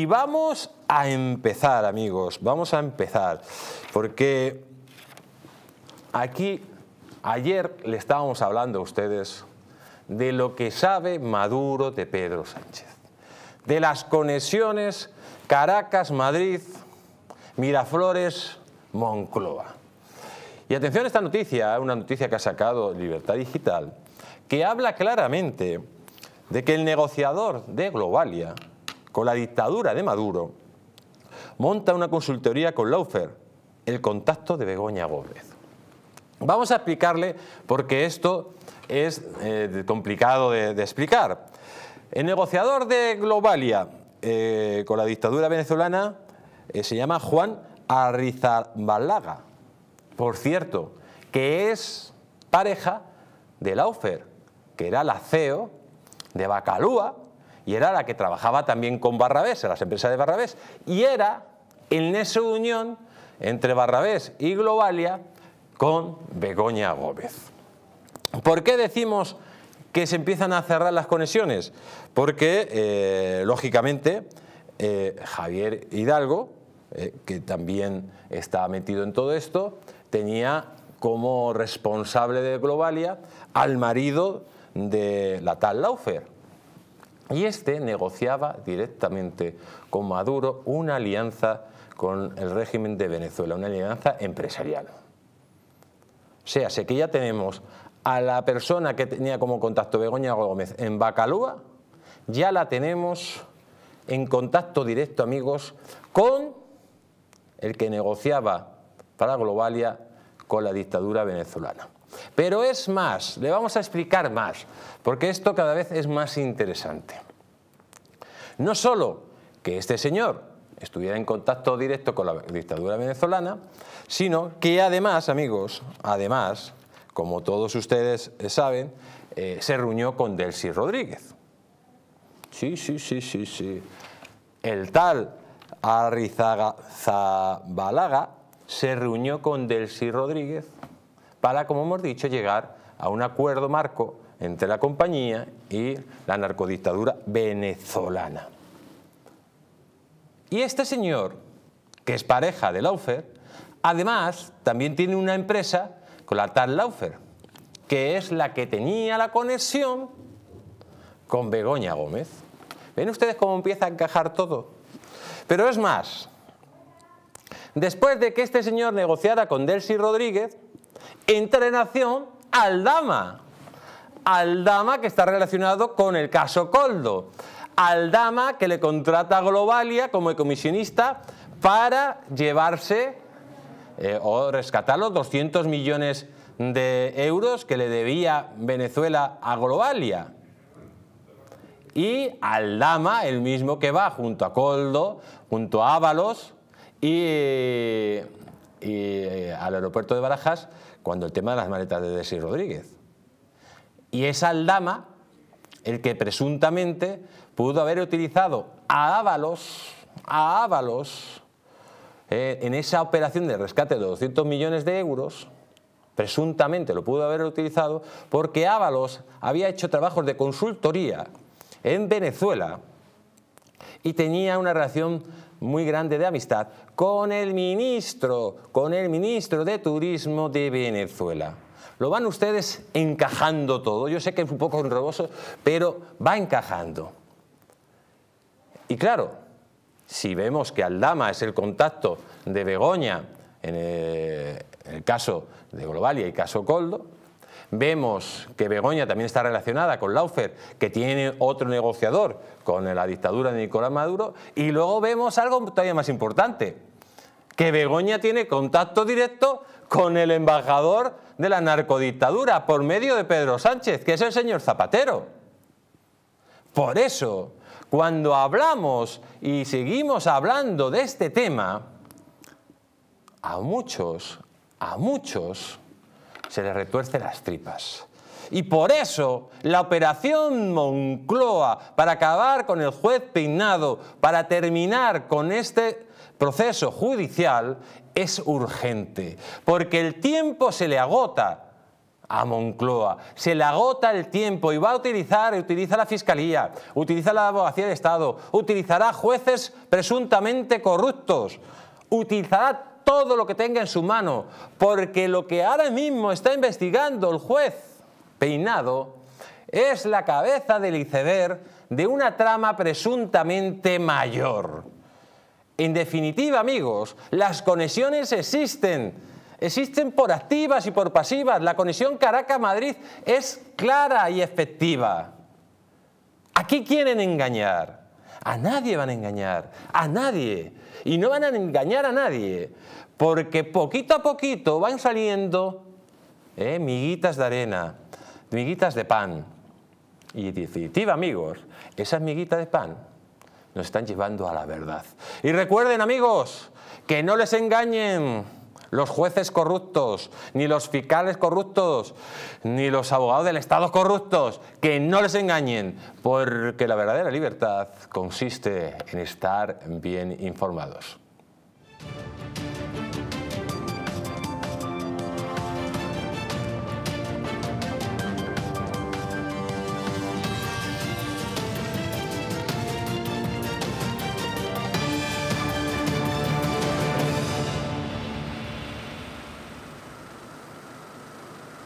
Y vamos a empezar, amigos, vamos a empezar, porque aquí ayer le estábamos hablando a ustedes de lo que sabe Maduro de Pedro Sánchez, de las conexiones Caracas-Madrid, Miraflores-Moncloa. Y atención a esta noticia, eh, una noticia que ha sacado Libertad Digital, que habla claramente de que el negociador de Globalia, con la dictadura de Maduro, monta una consultoría con Laufer, el contacto de Begoña Gómez. Vamos a explicarle porque esto es eh, complicado de, explicar. El negociador de Globalia eh, con la dictadura venezolana eh, se llama Juan Arrizabalaga, por cierto, que es pareja de Laufer, que era la CEO de Bacalúa, y era la que trabajaba también con Barrabés, en las empresas de Barrabés, y era en esa unión entre Barrabés y Globalia con Begoña Gómez. ¿Por qué decimos que se empiezan a cerrar las conexiones? Porque, eh, lógicamente, eh, Javier Hidalgo, eh, que también está metido en todo esto, tenía como responsable de Globalia al marido de la tal Laufer, y este negociaba directamente con Maduro una alianza con el régimen de Venezuela, una alianza empresarial. O sea, sé que ya tenemos a la persona que tenía como contacto Begoña Gómez en Bacalúa, ya la tenemos en contacto directo, amigos, con el que negociaba para Globalia con la dictadura venezolana. Pero es más, le vamos a explicar más, porque esto cada vez es más interesante. No solo que este señor estuviera en contacto directo con la dictadura venezolana, sino que además, amigos, además, como todos ustedes saben, eh, se reunió con Delcy Rodríguez. Sí, sí, sí, sí, sí. El tal Arrizaga Zabalaga se reunió con Delcy Rodríguez para, como hemos dicho, llegar a un acuerdo marco entre la compañía y la narcodictadura venezolana. Y este señor, que es pareja de Laufer, además también tiene una empresa con la tal Laufer, que es la que tenía la conexión con Begoña Gómez. ¿Ven ustedes cómo empieza a encajar todo? Pero es más, después de que este señor negociara con Delcy Rodríguez, entrenación al dama. Al dama que está relacionado con el caso Coldo. Al dama que le contrata a Globalia como comisionista para llevarse eh, o rescatar los 200 millones de euros que le debía Venezuela a Globalia. Y al Dama, el mismo que va junto a Coldo, junto a Ábalos y eh, al aeropuerto de Barajas cuando el tema de las maletas de Desir Rodríguez. Y es Aldama el que presuntamente pudo haber utilizado a Ábalos, a eh, en esa operación de rescate de 200 millones de euros, presuntamente lo pudo haber utilizado, porque Ábalos había hecho trabajos de consultoría en Venezuela y tenía una relación muy grande de amistad con el ministro, con el ministro de Turismo de Venezuela. Lo van ustedes encajando todo. Yo sé que es un poco roboso, pero va encajando. Y claro, si vemos que Aldama es el contacto de Begoña en eh, el, caso de Globalia y el caso Coldo, Vemos que Begoña también está relacionada con Laufer, que tiene otro negociador con la dictadura de Nicolás Maduro. Y luego vemos algo todavía más importante, que Begoña tiene contacto directo con el embajador de la narcodictadura por medio de Pedro Sánchez, que es el señor Zapatero. Por eso, cuando hablamos y seguimos hablando de este tema, a muchos, a muchos, se le retuerce las tripas. Y por eso la operación Moncloa, para acabar con el juez peinado, para terminar con este proceso judicial, es urgente, porque el tiempo se le agota a Moncloa. Se le agota el tiempo y va a utilizar, utiliza la Fiscalía, utiliza la Abogacía de Estado, utilizará jueces presuntamente corruptos, utilizará todo lo que tenga en su mano, porque lo que ahora mismo está investigando el juez Peinado es la cabeza del iceberg de una trama presuntamente mayor. En definitiva, amigos, las conexiones existen. Existen por activas y por pasivas. La conexión Caracas-Madrid es clara y efectiva. Aquí quieren engañar. A nadie van a engañar, a nadie. Y no van a engañar a nadie, porque poquito a poquito van saliendo eh, miguitas de arena, miguitas de pan. Y definitiva, amigos, esas miguitas de pan nos están llevando a la verdad. Y recuerden, amigos, que no les engañen los jueces corruptos, ni los fiscales corruptos, ni los abogados del Estado corruptos, que no les engañen, porque la verdadera libertad consiste en estar bien informados.